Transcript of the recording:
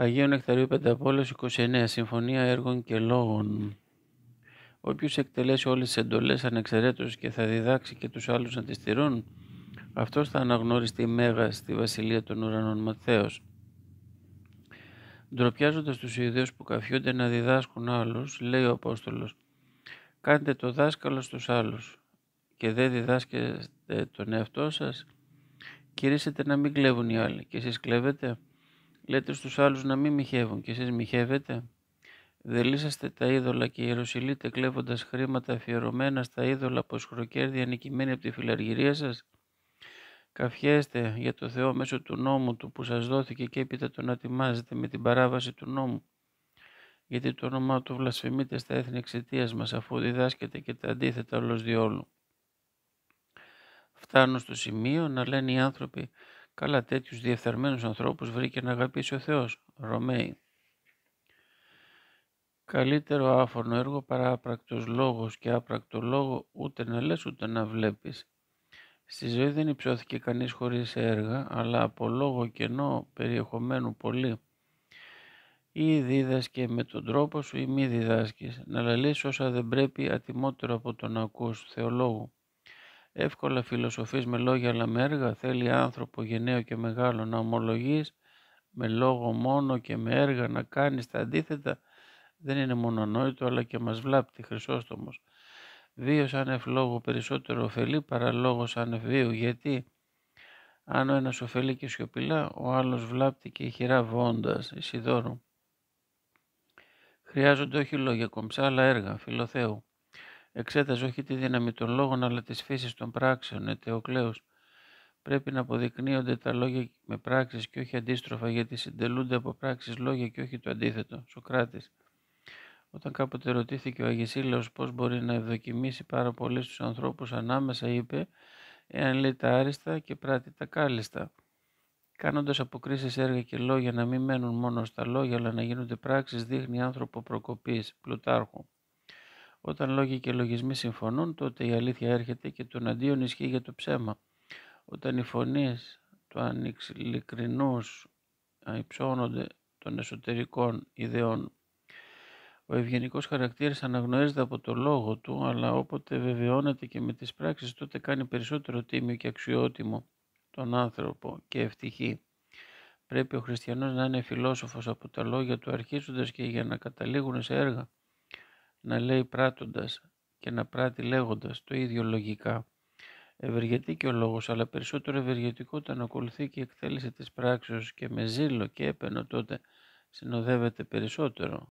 Αγίου 5 Πενταπόλεως 29 Συμφωνία έργων και λόγων Όποιος εκτελέσει όλες τις εντολές ανεξαιρέτως και θα διδάξει και τους άλλους να τις τηρούν, αυτός θα αναγνωριστεί μέγα στη Βασιλεία των Ουρανών Ματθαίος. Ντροπιάζοντας τους Ιουδαίους που καφιούνται να διδάσκουν άλλους, λέει ο Απόστολος, «Κάντε το δάσκαλο στους άλλους και δεν διδάσκετε τον εαυτό σας, κηρύσετε να μην κλέβουν οι άλλοι και εσείς κλέβετε» Λέτε στους άλλους να μην μοιχεύουν και εσείς μοιχεύετε. Δελήσαστε τα είδωλα και ιεροσιλείτε κλέβοντας χρήματα αφιερωμένα στα είδωλα από σχροκέρδια νικημένοι από τη φιλαργυρία σας. Καφιέστε για το Θεό μέσω του νόμου του που σας δόθηκε και έπειτα τον ατιμάζετε με την παράβαση του νόμου. Γιατί το όνομά του βλασφημείτε στα έθνη εξαιτίας μας αφού διδάσκεται και τα αντίθετα όλος διόλου. Φτάνω στο σημείο να λένε οι άνθρωποι Καλά τέτοιους διεφθαρμένους ανθρώπους βρήκε να αγαπήσει ο Θεός. Ρωμαίοι. Καλύτερο άφωνο έργο παρά άπρακτος λόγος και άπρακτο λόγο ούτε να λες ούτε να βλέπεις. Στη ζωή δεν υψώθηκε κανείς χωρίς έργα, αλλά από λόγο κενό περιεχομένου πολύ. Ή δίδασκε με τον τρόπο σου ή μη διδάσκεις. Να λαλείς όσα δεν πρέπει ατιμότερο από τον ακούς θεολόγου. Εύκολα φιλοσοφείς με λόγια αλλά με έργα, θέλει άνθρωπο γενναίο και μεγάλο να ομολογείς, με λόγο μόνο και με έργα να κάνεις. τα αντίθετα, δεν είναι μονονόητο αλλά και μας βλάπτει Χρυσόστομος. Δύο σαν ευλόγο περισσότερο ωφελεί παρά λόγος σαν ευβίου, γιατί αν ο ένας ωφελεί και σιωπηλά, ο άλλος βλάπτει και χειρά βόντας, Ισιδόρου. Χρειάζονται όχι λόγια κομψά, αλλά έργα, φιλοθέου. Εξέταζε όχι τη δύναμη των λόγων αλλά τις φύση των πράξεων, ετεοκλέους. Πρέπει να αποδεικνύονται τα λόγια με πράξεις και όχι αντίστροφα γιατί συντελούνται από πράξεις λόγια και όχι το αντίθετο. Σοκράτης. Όταν κάποτε ρωτήθηκε ο Αγισίλεος πώς μπορεί να ευδοκιμήσει πάρα πολύ τους ανθρώπους ανάμεσα είπε εάν λέει τα άριστα και πράττει τα κάλιστα. Κάνοντας αποκρίσεις έργα και λόγια να μην μένουν μόνο στα λόγια αλλά να γίνονται πράξεις, δείχνει άνθρωπο προκοπής, Πλουτάρχου. Όταν λόγοι και λογισμοί συμφωνούν, τότε η αλήθεια έρχεται και τον αντίον ισχύει για το ψέμα. Όταν οι φωνείς του ανεξιλικρινούς υψώνονται των εσωτερικών ιδεών, ο ευγενικός χαρακτήρας αναγνωρίζεται από το λόγο του, αλλά όποτε βεβαιώνεται και με τις πράξεις, τότε κάνει περισσότερο τίμιο και αξιότιμο τον άνθρωπο και ευτυχή. Πρέπει ο χριστιανός να είναι φιλόσοφος από τα λόγια του αρχίζοντας και για να καταλήγουν σε έργα να λέει πράττοντας και να πράττει λέγοντας το ίδιο λογικά. Ευεργετή και ο λόγος, αλλά περισσότερο ευεργετικό όταν ακολουθεί και η εκτέλεση της πράξεως και με ζήλο και έπαινο τότε συνοδεύεται περισσότερο.